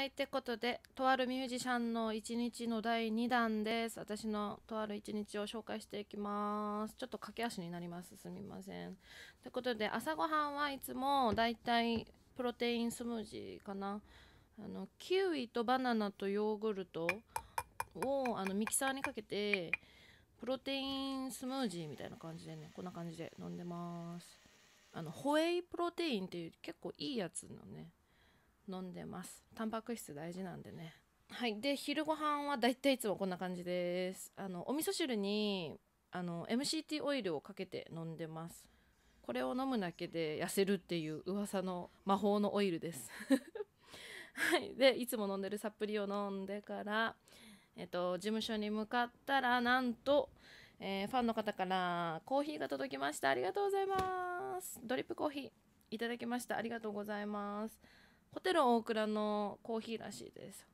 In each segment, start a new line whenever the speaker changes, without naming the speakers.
ないってことで、とあるミュージシャンの一日の第2弾です。私のとある一日を紹介していきます。ちょっと駆け足になります。すみません。ということで、朝ごはんはいつもだいたいプロテインスムージーかな。あのキウイとバナナとヨーグルトをあのミキサーにかけて、プロテインスムージーみたいな感じでね、こんな感じで飲んでます。あのホエイプロテインっていう結構いいやつのね。飲んでますタンパク質大事なんでねはいで昼ご飯は大体いつもこんな感じですあのお味噌汁にあの MCT オイルをかけて飲んでますこれを飲むだけで痩せるっていう噂の魔法のオイルです はいでいつも飲んでるサプリを飲んでからえっと事務所に向かったらなんとえー、ファンの方からコーヒーが届きました。ありがとうございます。ドリップコーヒーいただきました。ありがとうございます。ホテル大倉のコーヒーらしいです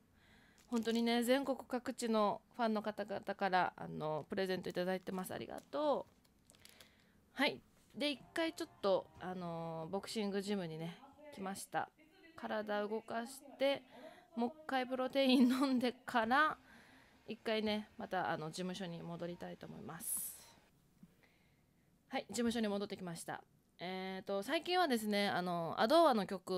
本当にね全国各地のファンの方々からあのプレゼントいただいてますありがとうはいで1回ちょっとあのボクシングジムにね来ました体動かしてもう1回プロテイン飲んでから1回ねまたあの事務所に戻りたいと思いますはい事務所に戻ってきましたえーと、最近はですねあのアドアの曲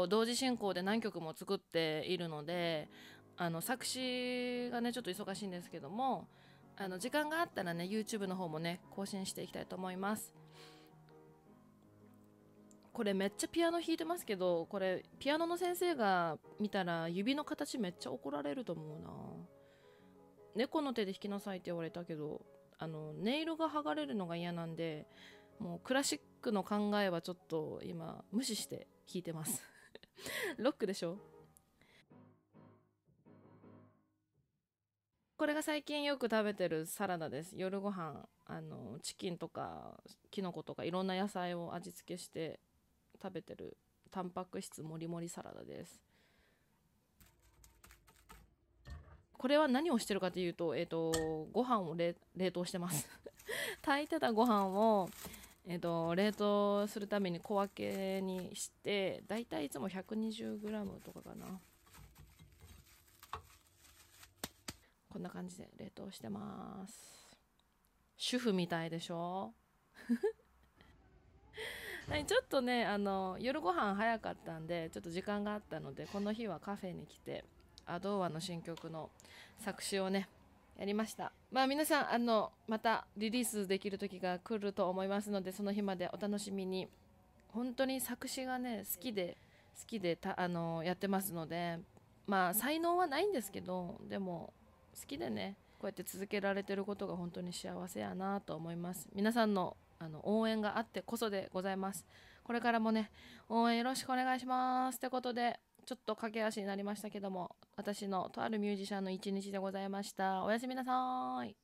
を同時進行で何曲も作っているのであの作詞がねちょっと忙しいんですけどもあの時間があったらね YouTube の方もね更新していきたいと思いますこれめっちゃピアノ弾いてますけどこれピアノの先生が見たら指の形めっちゃ怒られると思うな猫の手で弾きなさいって言われたけどあの音色が剥がれるのが嫌なんでもうクラシックの考えはちょっと今無視して聞いてます ロックでしょこれが最近よく食べてるサラダです夜ご飯あのチキンとかキノコとかいろんな野菜を味付けして食べてるタンパク質もりもりサラダですこれは何をしてるかというと,、えーと、とご飯を冷凍してます 炊いてたご飯をえーと、冷凍するために小分けにしてだいたいいつも 120g とかかなこんな感じで冷凍してます主婦みたいでしょ はい、ちょっとねあの夜ご飯早かったんでちょっと時間があったのでこの日はカフェに来てアドーアの新曲の作詞をねやりましたまあ皆さんあのまたリリースできる時が来ると思いますのでその日までお楽しみに本当に作詞がね好きで好きでたあのやってますのでまあ才能はないんですけどでも好きでねこうやって続けられてることが本当に幸せやなと思います皆さんのあの応援があってこそでございますこれからもね応援よろしくお願いしますってことでちょっと駆け足になりましたけども私のとあるミュージシャンの一日でございましたおやすみなさい